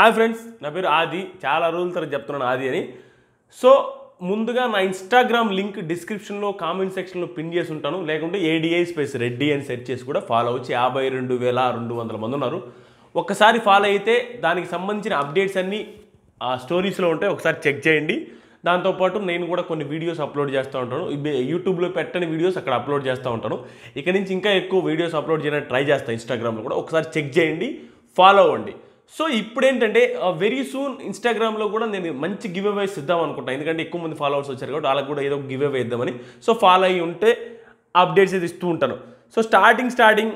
hi friends నా పేరు ఆది చాలా రోజుల తర్వాత చెప్తున్నాను ఆది అని సో ముందుగా నా ఇన్స్టాగ్రామ్ లింక్ డిస్క్రిప్షన్లో కామెంట్ సెక్షన్లో పిన్ చేసి ఉంటాను లేకుంటే ఏడిఐ స్పేస్ రెడ్డి అని సెర్చ్ చేసి కూడా ఫాలో వచ్చి యాభై రెండు వేల రెండు వందల మంది ఉన్నారు ఒక్కసారి ఫాలో అయితే దానికి సంబంధించిన అప్డేట్స్ అన్నీ ఆ స్టోరీస్లో ఉంటాయి ఒకసారి చెక్ చేయండి దాంతోపాటు నేను కూడా కొన్ని వీడియోస్ అప్లోడ్ చేస్తూ ఉంటాను యూట్యూబ్లో పెట్టని వీడియోస్ అక్కడ అప్లోడ్ చేస్తూ ఉంటాను ఇక నుంచి ఇంకా ఎక్కువ వీడియోస్ అప్లోడ్ చేయడానికి ట్రై చేస్తాను ఇన్స్టాగ్రామ్లో కూడా ఒకసారి చెక్ చేయండి ఫాలో అవ్వండి సో ఇప్పుడు ఏంటంటే వెరీ సూన్ ఇన్స్టాగ్రామ్లో కూడా నేను మంచి గివ్ అవేస్ ఇద్దాం అనుకుంటాను ఎందుకంటే ఎక్కువ మంది ఫాలోవర్స్ వచ్చారు కాబట్టి వాళ్ళకి కూడా ఏదో గివ్ అవే ఇద్దామని సో ఫాలో అయ్యి ఉంటే అప్డేట్స్ అయితే ఇస్తూ ఉంటాను సో స్టార్టింగ్ స్టార్టింగ్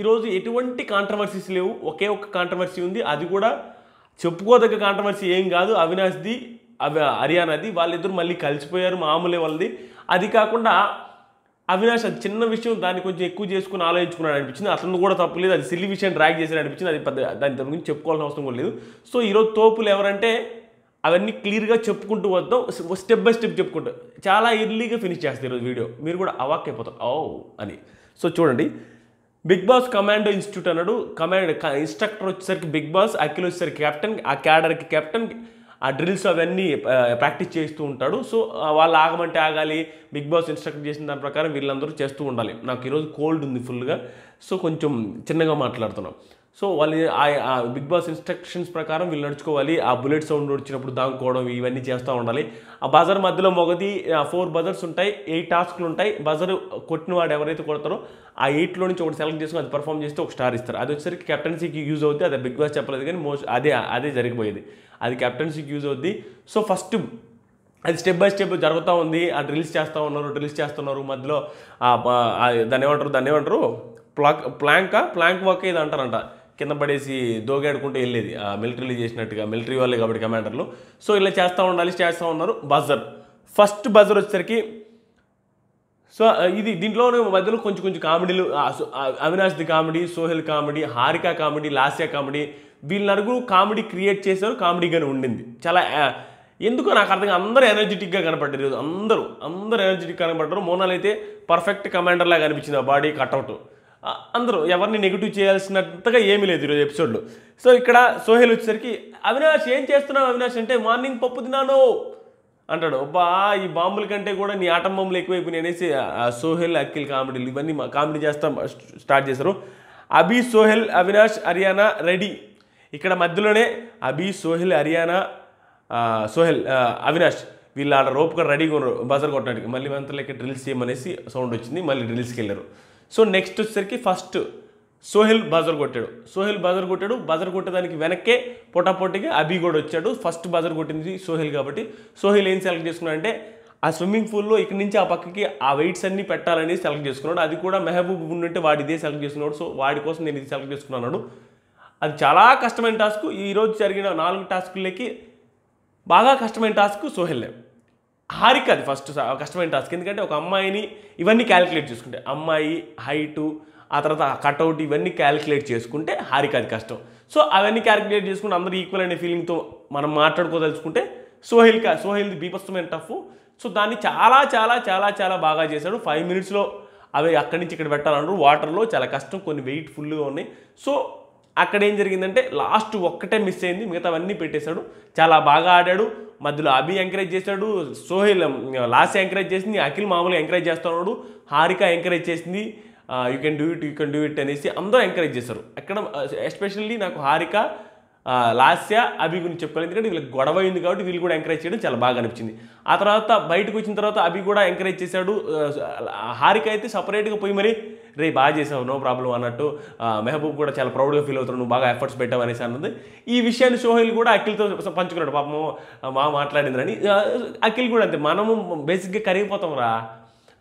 ఈరోజు ఎటువంటి కాంట్రవర్సీస్ లేవు ఒకే ఒక్క కాంట్రవర్సీ ఉంది అది కూడా చెప్పుకోదగ్గ కాంట్రవర్సీ ఏం కాదు అవినాష్ది అవి హర్యానాది వాళ్ళిద్దరు మళ్ళీ కలిసిపోయారు మామూలే వాళ్ళది అది కాకుండా అవినాష్ అది చిన్న విషయం దాన్ని కొంచెం ఎక్కువ చేసుకుని ఆలోచించుకున్నాడు అనిపించింది అతను కూడా లేదు అది సిల్లి విషయం డ్రాగ్ చేసి అనిపించింది అది పెద్ద దాని దాని గురించి చెప్పుకోవాల్సిన అవసరం కూడా లేదు సో ఈరోజు తోపులు ఎవరంటే అవన్నీ క్లియర్గా చెప్పుకుంటూ వద్దాం స్టెప్ బై స్టెప్ చెప్పుకుంటూ చాలా ఎర్లీగా ఫినిష్ చేస్తారు ఈరోజు వీడియో మీరు కూడా అవాక్ అయిపోతారు ఓ అని సో చూడండి బిగ్ బాస్ కమాండో ఇన్స్టిట్యూట్ అన్నాడు కమాండ్ ఇన్స్ట్రక్టర్ వచ్చేసరికి బిగ్ బాస్ అఖిల్ వచ్చేసరికి కెప్టెన్ ఆ క్యాడర్కి కెప్టెన్ ఆ డ్రిల్స్ అవన్నీ ప్రాక్టీస్ చేస్తూ ఉంటాడు సో వాళ్ళు ఆగమంటే ఆగాలి బిగ్ బాస్ ఇన్స్ట్రక్ట్ చేసిన దాని ప్రకారం వీళ్ళందరూ చేస్తూ ఉండాలి నాకు ఈరోజు కోల్డ్ ఉంది ఫుల్గా సో కొంచెం చిన్నగా మాట్లాడుతున్నాం సో వాళ్ళు ఆ బిగ్ బాస్ ఇన్స్ట్రక్షన్స్ ప్రకారం వీళ్ళు నడుచుకోవాలి ఆ బుల్లెట్ సౌండ్ వచ్చినప్పుడు దాంకోవడం ఇవన్నీ చేస్తూ ఉండాలి ఆ బజార్ మధ్యలో మొగది ఫోర్ బజర్స్ ఉంటాయి ఎయిట్ టాస్క్లు ఉంటాయి బజర్ కొట్టిన వాడు ఎవరైతే కొడతారో ఆ ఎయిట్లో నుంచి ఒకటి సెలెక్ట్ చేసుకుని అది పర్ఫామ్ చేస్తే ఒక స్టార్ ఇస్తారు అది వచ్చేసరికి కెప్టెన్సీకి యూజ్ అవుతుంది అది బిగ్ బాస్ చెప్పలేదు కానీ మోస్ట్ అదే అదే జరిగిపోయేది అది కెప్టెన్సీకి యూజ్ అవుద్ది సో ఫస్ట్ అది స్టెప్ బై స్టెప్ జరుగుతూ ఉంది ఆ డ్రిల్స్ చేస్తూ ఉన్నారు డ్రిల్స్ చేస్తున్నారు మధ్యలో దాన్ని ఏమంటారు దాన్ని ఏమంటారు ప్లాక్ ప్లాంకా ప్లాంక్ వర్క్ ఇది అంటారంట కింద పడేసి దోగాడుకుంటూ వెళ్ళేది ఆ మిలిటరీలు చేసినట్టుగా మిలిటరీ వాళ్ళే కాబట్టి కమాండర్లు సో ఇలా చేస్తూ ఉండాలి చేస్తూ ఉన్నారు బజర్ ఫస్ట్ బజర్ వచ్చేసరికి సో ఇది దీంట్లో మధ్యలో కొంచెం కొంచెం కామెడీలు అవినాష్ ది comedy Sohel comedy Harika comedy Lasya comedy వీళ్ళ నరుగురు కామెడీ క్రియేట్ చేశారు కామెడీగానే ఉండింది చాలా ఎందుకో నాకు అర్థంగా అందరూ ఎనర్జెటిక్గా కనపడ్డారు అందరూ అందరూ ఎనర్జెటిక్గా కనపడ్డారు మోనాలైతే అయితే పర్ఫెక్ట్ కమాండర్లా కనిపించింది ఆ బాడీ కట్అవుట్ అందరూ ఎవరిని నెగిటివ్ చేయాల్సినంతగా ఏమీ లేదు ఈరోజు ఎపిసోడ్లో సో ఇక్కడ సోహెల్ వచ్చేసరికి అవినాష్ ఏం చేస్తున్నావు అవినాష్ అంటే మార్నింగ్ పప్పు తిన్నాను అంటాడు బా ఈ బాంబుల కంటే కూడా నీ ఆటం బాంబులు ఎక్కువైపోయినాయి అనేసి సోహెల్ అఖిల్ కామెడీలు ఇవన్నీ మా కామెడీ చేస్తాం స్టార్ట్ చేశారు అభి సోహెల్ అవినాష్ హర్యానా రెడీ ఇక్కడ మధ్యలోనే అభి సోహెల్ హర్యానా సోహెల్ అవినాష్ వీళ్ళు ఆడ రోప్ కూడా రెడీగా ఉన్నారు బజర్ కొట్టడానికి మళ్ళీ ఇక్కడ డ్రిల్స్ చేయమనేసి సౌండ్ వచ్చింది మళ్ళీ డ్రిల్స్కి వెళ్ళారు సో నెక్స్ట్ వచ్చేసరికి ఫస్ట్ సోహెల్ బజర్ కొట్టాడు సోహెల్ బజర్ కొట్టాడు బజర్ కొట్టేదానికి వెనక్కే పొటాపోటీగా అభి కూడా వచ్చాడు ఫస్ట్ బజర్ కొట్టింది సోహెల్ కాబట్టి సోహెల్ ఏం సెలెక్ట్ చేసుకున్నాడంటే ఆ స్విమ్మింగ్ పూల్లో ఇక్కడి నుంచి ఆ పక్కకి ఆ వెయిట్స్ అన్నీ పెట్టాలని సెలెక్ట్ చేసుకున్నాడు అది కూడా మెహబూబ్ ఉంటే వాడు ఇదే సెలెక్ట్ చేసుకున్నాడు సో వాడి కోసం నేను ఇది సెలెక్ట్ చేసుకున్నాను అది చాలా కష్టమైన టాస్క్ ఈరోజు జరిగిన నాలుగు టాస్కులకి బాగా కష్టమైన టాస్క్ సోహెల్లే హారిక అది ఫస్ట్ కష్టమైన టాస్క్ ఎందుకంటే ఒక అమ్మాయిని ఇవన్నీ క్యాలిక్యులేట్ చేసుకుంటే అమ్మాయి హైటు ఆ తర్వాత కట్అవుట్ ఇవన్నీ క్యాలిక్యులేట్ చేసుకుంటే హారిక అది కష్టం సో అవన్నీ క్యాలిక్యులేట్ చేసుకుంటే అందరూ ఈక్వల్ అనే ఫీలింగ్తో మనం మాట్లాడుకోదలుచుకుంటే సోహెల్ సోహెల్ది బీపస్తమైన టఫ్ సో దాన్ని చాలా చాలా చాలా చాలా బాగా చేశాడు ఫైవ్ మినిట్స్లో అవి అక్కడి నుంచి ఇక్కడ పెట్టాలన్నారు వాటర్లో చాలా కష్టం కొన్ని వెయిట్ ఫుల్గా ఉన్నాయి సో అక్కడ ఏం జరిగిందంటే లాస్ట్ ఒక్కటే మిస్ అయింది మిగతావన్నీ పెట్టేశాడు చాలా బాగా ఆడాడు మధ్యలో అభి ఎంకరేజ్ చేశాడు సోహెల్ లాస్ట్ ఎంకరేజ్ చేసింది అఖిల్ మామూలుగా ఎంకరేజ్ చేస్తున్నాడు హారిక ఎంకరేజ్ చేసింది you can do it you can do it అనేసి అందరూ ఎంకరేజ్ చేశారు అక్కడ ఎస్పెషల్లీ నాకు హారిక లాస్య అభి గురించి చెప్పుకోవాలి ఎందుకంటే వీళ్ళకి గొడవ అయింది కాబట్టి వీళ్ళు కూడా ఎంకరేజ్ చేయడం చాలా బాగా అనిపించింది ఆ తర్వాత బయటకు వచ్చిన తర్వాత అభి కూడా ఎంకరేజ్ చేశాడు హారిక అయితే సపరేట్గా పోయి మరి రే బాగా చేసావు నో ప్రాబ్లం అన్నట్టు మెహబూబ్ కూడా చాలా ప్రౌడ్గా ఫీల్ అవుతున్నాడు నువ్వు బాగా ఎఫర్ట్స్ పెట్టావు అనేసి అన్నది ఈ విషయాన్ని సోహిల్ కూడా అఖిల్తో పంచుకున్నాడు పాపము మా మాట్లాడిందని అఖిల్ కూడా అంతే మనము బేసిక్గా కరిగిపోతాం రా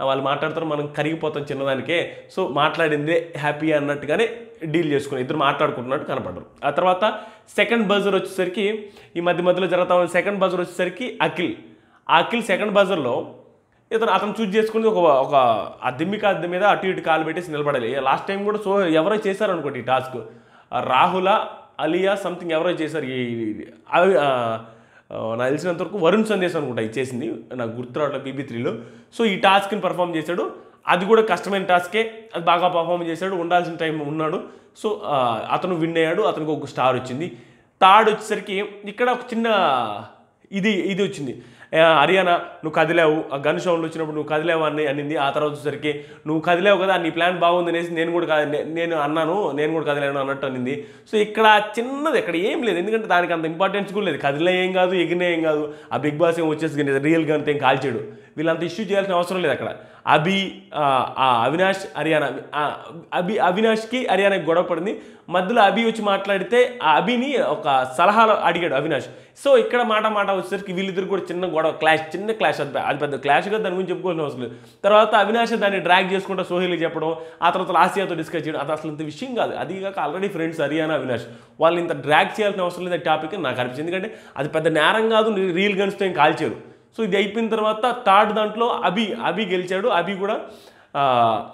వాళ్ళు మాట్లాడతారు మనం కరిగిపోతాం చిన్నదానికే సో మాట్లాడిందే హ్యాపీ అన్నట్టుగానే డీల్ చేసుకుని ఇద్దరు మాట్లాడుకుంటున్నట్టు కనపడరు ఆ తర్వాత సెకండ్ బజర్ వచ్చేసరికి ఈ మధ్య మధ్యలో జరుగుతా సెకండ్ బజర్ వచ్చేసరికి అఖిల్ అఖిల్ సెకండ్ బజర్లో ఇతను అతను చూజ్ చేసుకుని ఒక ఒక ఆ దిమ్మిక అద్దె మీద అటు ఇటు కాలు పెట్టేసి నిలబడాలి లాస్ట్ టైం కూడా సో ఎవరో చేశారనుకోండి ఈ టాస్క్ రాహుల అలియా సంథింగ్ ఎవరో చేశారు ఈ నాకు తెలిసినంత వరకు వరుణ్ సందేశం అనుకుంటా ఇది చేసింది నాకు గుర్తురావట్ల బీబీ త్రీలో సో ఈ టాస్క్ని పర్ఫామ్ చేశాడు అది కూడా కష్టమైన టాస్కే అది బాగా పర్ఫామ్ చేశాడు ఉండాల్సిన టైం ఉన్నాడు సో అతను విన్ అయ్యాడు అతనికి ఒక స్టార్ వచ్చింది థర్డ్ వచ్చేసరికి ఇక్కడ ఒక చిన్న ఇది ఇది వచ్చింది హర్యానా నువ్వు కదిలేవు ఆ గన్ షౌండ్లు వచ్చినప్పుడు నువ్వు కదిలేవు అని అనింది ఆ తర్వాత వచ్చేసరికి నువ్వు కదిలేవు కదా నీ ప్లాన్ బాగుంది అనేసి నేను కూడా నేను అన్నాను నేను కూడా కదిలేను అన్నట్టు అనింది సో ఇక్కడ చిన్నది ఇక్కడ ఏం లేదు ఎందుకంటే దానికి అంత ఇంపార్టెన్స్ కూడా లేదు కదిలే ఏం కాదు ఎగినే ఏం కాదు ఆ బిగ్ బాస్ ఏం వచ్చేసి రియల్గా అంతేం కాల్చేడు కాల్చాడు వీళ్ళంతా ఇష్యూ చేయాల్సిన అవసరం లేదు అక్కడ అభి అవినాష్ హర్యానా అభి అవినాష్కి హర్యానాకి గొడవ పడింది మధ్యలో అభి వచ్చి మాట్లాడితే ఆ అభిని ఒక సలహాలు అడిగాడు అవినాష్ సో ఇక్కడ మాట మాట వచ్చేసరికి వీళ్ళిద్దరు కూడా చిన్న గొడవ క్లాష్ చిన్న క్లాష్ అది అది పెద్ద క్లాష్గా దాని గురించి చెప్పుకోవాల్సిన అవసరం లేదు తర్వాత అవినాష్ దాన్ని డ్రాగ్ చేసుకుంటూ సోహిల్కి చెప్పడం ఆ తర్వాత ఆసియాతో డిస్కస్ చేయడం అది అసలు ఇంత విషయం కాదు అది కాక ఆల్రెడీ ఫ్రెండ్స్ హర్యానా అవినాష్ వాళ్ళు ఇంత డ్రాగ్ చేయాల్సిన అవసరం లేదు టాపిక్ నాకు అనిపించింది ఎందుకంటే అది పెద్ద నేరం కాదు రీల్ గన్స్తో ఏం కాల్చారు సో ఇది అయిపోయిన తర్వాత థర్డ్ దాంట్లో అభి అభి గెలిచాడు అభి కూడా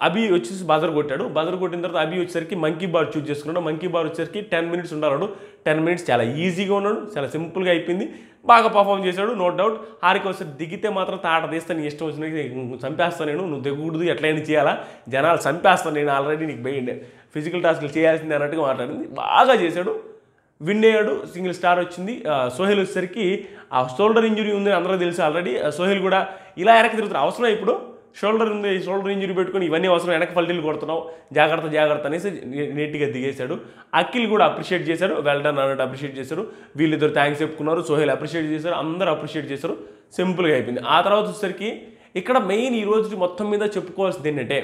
అభి వచ్చేసి బజర్ కొట్టాడు బజర్ కొట్టిన తర్వాత అభి వచ్చేసరికి మంకీ బార్ చూజ్ చేసుకున్నాడు మంకీ బార్ వచ్చేసరికి టెన్ మినిట్స్ ఉండాలడు టెన్ మినిట్స్ చాలా ఈజీగా ఉన్నాడు చాలా సింపుల్గా అయిపోయింది బాగా పర్ఫామ్ చేశాడు నో డౌట్ ఆరికి వస్తే దిగితే మాత్రం తాట తీస్తే నీ ఇష్టం వచ్చిన చంపేస్తా నేను నువ్వు దిగకూడదు ఎట్లయినా చేయాలా జనాలు చంపేస్తాను నేను ఆల్రెడీ నీకు బెయిన్ ఫిజికల్ టాస్క్లు చేయాల్సింది అన్నట్టుగా మాట్లాడింది బాగా చేశాడు విన్ అయ్యాడు సింగిల్ స్టార్ వచ్చింది సోహెల్ వచ్చేసరికి ఆ షోల్డర్ ఇంజురీ ఉందని అందరూ తెలుసు ఆల్రెడీ సోహెల్ కూడా ఇలా వెనక్కి తిరుగుతారు అవసరం ఇప్పుడు షోల్డర్ ఉంది షోల్డర్ ఇంజురీ పెట్టుకుని ఇవన్నీ అవసరం వెనక పల్టీలు కొడుతున్నావు జాగ్రత్త జాగ్రత్త అనేసి నీట్గా దిగేశాడు అఖిల్ కూడా అప్రిషియేట్ చేశాడు వెల్డన్ అన్నట్టు అప్రిషియేట్ చేశారు వీళ్ళిద్దరు థ్యాంక్స్ చెప్పుకున్నారు సోహెల్ అప్రిషియేట్ చేశారు అందరూ అప్రిషియేట్ చేశారు సింపుల్గా అయిపోయింది ఆ తర్వాత వచ్చేసరికి ఇక్కడ మెయిన్ ఈ రోజు మొత్తం మీద చెప్పుకోవాల్సింది ఏంటంటే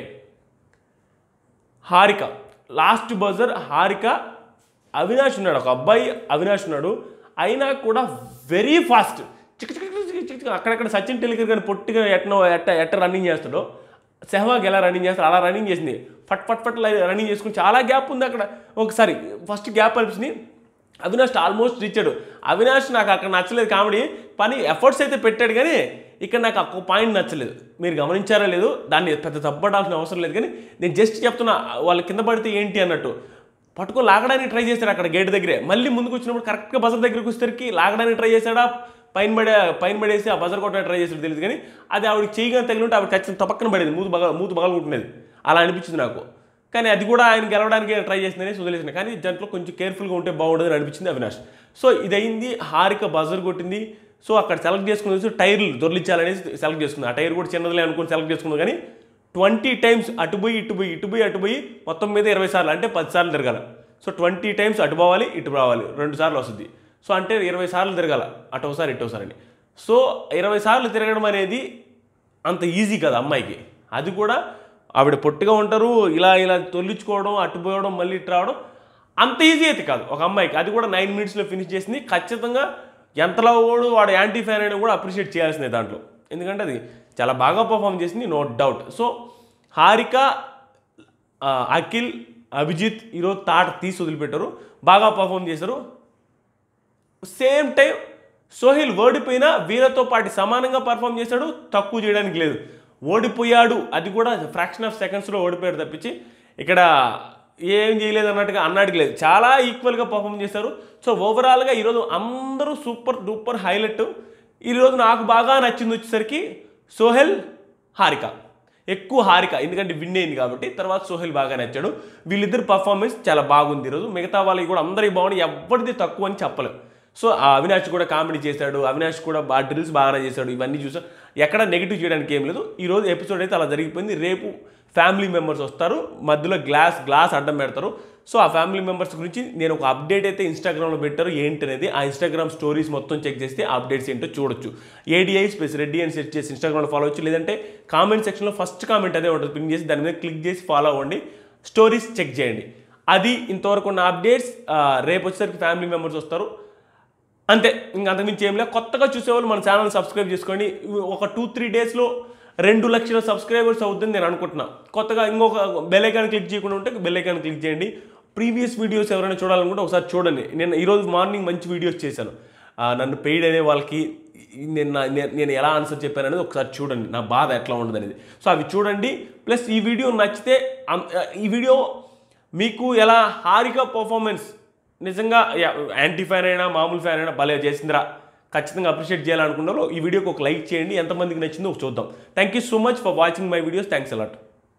హారిక లాస్ట్ బజర్ హారిక అవినాష్ ఉన్నాడు ఒక అబ్బాయి అవినాష్ ఉన్నాడు అయినా కూడా వెరీ ఫాస్ట్ చిక్ చిక్ చిక్ చిక్ అక్కడక్కడ సచిన్ టెలికర్ గారు పొట్టిగా ఎట్నో ఎట్ట ఎట్ట రన్నింగ్ చేస్తాడో సెహ్వాగ్ ఎలా రన్నింగ్ చేస్తాడు అలా రన్నింగ్ చేసింది ఫట్ ఫట్ ఫట్ రన్నింగ్ చేసుకుని చాలా గ్యాప్ ఉంది అక్కడ ఒకసారి ఫస్ట్ గ్యాప్ అనిపించింది అవినాష్ ఆల్మోస్ట్ ఇచ్చాడు అవినాష్ నాకు అక్కడ నచ్చలేదు కామెడీ పని ఎఫర్ట్స్ అయితే పెట్టాడు కానీ ఇక్కడ నాకు ఒక్క పాయింట్ నచ్చలేదు మీరు గమనించారా లేదు దాన్ని పెద్ద తప్పడాల్సిన అవసరం లేదు కానీ నేను జస్ట్ చెప్తున్నా వాళ్ళ కింద పడితే ఏంటి అన్నట్టు పట్టుకొని లాగడానికి ట్రై చేశాడు అక్కడ గేట్ దగ్గరే మళ్ళీ ముందుకు వచ్చినప్పుడు కరెక్ట్గా బజర్ దగ్గరికి వచ్చేసరికి లాగడానికి ట్రై చేశాడా పైన పడే పైన పడేసి ఆ బజర్ కొట్టడం ట్రై చేసాడు తెలియదు కానీ అది ఆవిడకి చేయగానే తగిలింటే ఆవిడ ఖచ్చితంగా తప్పక్కన పడేది మూతు బగ మూతు బగలుకుంటున్నది అలా అనిపించింది నాకు కానీ అది కూడా ఆయన గెలవడానికి ట్రై చేసిందని సుదలేసింది కానీ దాంట్లో కొంచెం కేర్ఫుల్గా ఉంటే అని అనిపించింది అవినాష్ సో ఇదైంది హారిక బజర్ కొట్టింది సో అక్కడ సెలెక్ట్ చేసుకుని టైర్లు దొరలిచ్చాలనేసి సెలెక్ట్ చేసుకుంది ఆ టైర్ కూడా చిన్నదిలే అనుకుని సెలెక్ట్ చేసుకుంది కానీ ట్వంటీ టైమ్స్ అటు పోయి ఇటు పోయి ఇటు పోయి అటు పోయి మొత్తం మీద ఇరవై సార్లు అంటే పది సార్లు తిరగాల సో ట్వంటీ టైమ్స్ అటు పోవాలి ఇటు రావాలి రెండు సార్లు వస్తుంది సో అంటే ఇరవై సార్లు తిరగాల అటోసారి ఇటోసారి అని సో ఇరవై సార్లు తిరగడం అనేది అంత ఈజీ కదా అమ్మాయికి అది కూడా ఆవిడ పొట్టిగా ఉంటారు ఇలా ఇలా తొలిచుకోవడం అట్టుపోవడం మళ్ళీ ఇటు రావడం అంత ఈజీ అయితే కాదు ఒక అమ్మాయికి అది కూడా నైన్ మినిట్స్లో ఫినిష్ చేసింది ఖచ్చితంగా ఎంతలో వాడు వాడు యాంటీ ఫ్యాన్ అయినా కూడా అప్రిషియేట్ చేయాల్సిందే దాంట్లో ఎందుకంటే అది చాలా బాగా పర్ఫామ్ చేసింది no doubt so Harika Akhil Abhijeet ఈరోజు తాట తీసి వదిలిపెట్టారు బాగా పర్ఫామ్ చేశారు సేమ్ టైం సోహిల్ ఓడిపోయినా వీరతో పాటు సమానంగా పర్ఫామ్ చేశాడు తక్కువ చేయడానికి లేదు ఓడిపోయాడు అది కూడా ఫ్రాక్షన్ ఆఫ్ సెకండ్స్లో ఓడిపోయాడు తప్పించి ఇక్కడ ఏం చేయలేదు అన్నట్టుగా అన్నాడికి లేదు చాలా ఈక్వల్గా పర్ఫామ్ చేశారు సో ఓవరాల్గా ఈరోజు అందరూ సూపర్ డూపర్ హైలైట్ ఈరోజు నాకు బాగా నచ్చింది వచ్చేసరికి సోహెల్ హారిక ఎక్కువ హారిక ఎందుకంటే విన్ అయింది కాబట్టి తర్వాత సోహెల్ బాగా నచ్చాడు వీళ్ళిద్దరు పర్ఫార్మెన్స్ చాలా బాగుంది ఈరోజు మిగతా వాళ్ళకి కూడా అందరికీ బాగుంది ఎవరిది తక్కువ అని చెప్పలేదు సో ఆ అవినాష్ కూడా కామెడీ చేశాడు అవినాష్ కూడా ఆ డ్రిల్స్ బాగానే చేశాడు ఇవన్నీ చూసాం ఎక్కడ నెగిటివ్ చేయడానికి ఏం లేదు ఈరోజు ఎపిసోడ్ అయితే అలా జరిగిపోయింది రేపు ఫ్యామిలీ మెంబర్స్ వస్తారు మధ్యలో గ్లాస్ గ్లాస్ అడ్డం పెడతారు సో ఆ ఫ్యామిలీ మెంబర్స్ గురించి నేను ఒక అప్డేట్ అయితే ఇన్స్టాగ్రామ్లో పెట్టారు ఏంటి అనేది ఆ ఇన్స్టాగ్రామ్ స్టోరీస్ మొత్తం చెక్ చేస్తే అప్డేట్స్ ఏంటో చూడొచ్చు ఏడిఐ స్పేస్ రెడ్డి అని సెర్చ్ చేసి ఇన్స్టాగ్రామ్లో ఫాలో అవ్వచ్చు లేదంటే కామెంట్ సెక్షన్లో ఫస్ట్ కామెంట్ అదే ఉంటుంది పిన్ చేసి దాని మీద క్లిక్ చేసి ఫాలో అవ్వండి స్టోరీస్ చెక్ చేయండి అది ఇంతవరకు ఉన్న అప్డేట్స్ రేపు వచ్చేసరికి ఫ్యామిలీ మెంబర్స్ వస్తారు అంతే ఇంక అంతకుమించి ఏం లేదు కొత్తగా చూసేవాళ్ళు మన ఛానల్ సబ్స్క్రైబ్ చేసుకోండి ఒక టూ త్రీ డేస్లో రెండు లక్షల సబ్స్క్రైబర్స్ అవుతుంది నేను అనుకుంటున్నా కొత్తగా ఇంకొక బెల్లైకాన్ క్లిక్ చేయకుండా ఉంటే బెల్లైకాన్ క్లిక్ చేయండి ప్రీవియస్ వీడియోస్ ఎవరైనా చూడాలనుకుంటే ఒకసారి చూడండి నేను ఈరోజు మార్నింగ్ మంచి వీడియోస్ చేశాను నన్ను పెయిడ్ అనే వాళ్ళకి నేను నేను ఎలా ఆన్సర్ చెప్పాను అనేది ఒకసారి చూడండి నా బాధ ఎట్లా ఉండదు అనేది సో అవి చూడండి ప్లస్ ఈ వీడియో నచ్చితే ఈ వీడియో మీకు ఎలా హారిక పర్ఫార్మెన్స్ నిజంగా యాంటీ ఫ్యాన్ అయినా మామూలు ఫ్యాన్ అయినా భలే చేసిందిరా ఖచ్చితంగా అప్రిషియేట్ చేయాలనుకున్నారో ఈ వీడియోకి ఒక లైక్ చేయండి ఎంతమందికి నచ్చిందో ఒక చూద్దాం thank you so much for watching my videos thanks allot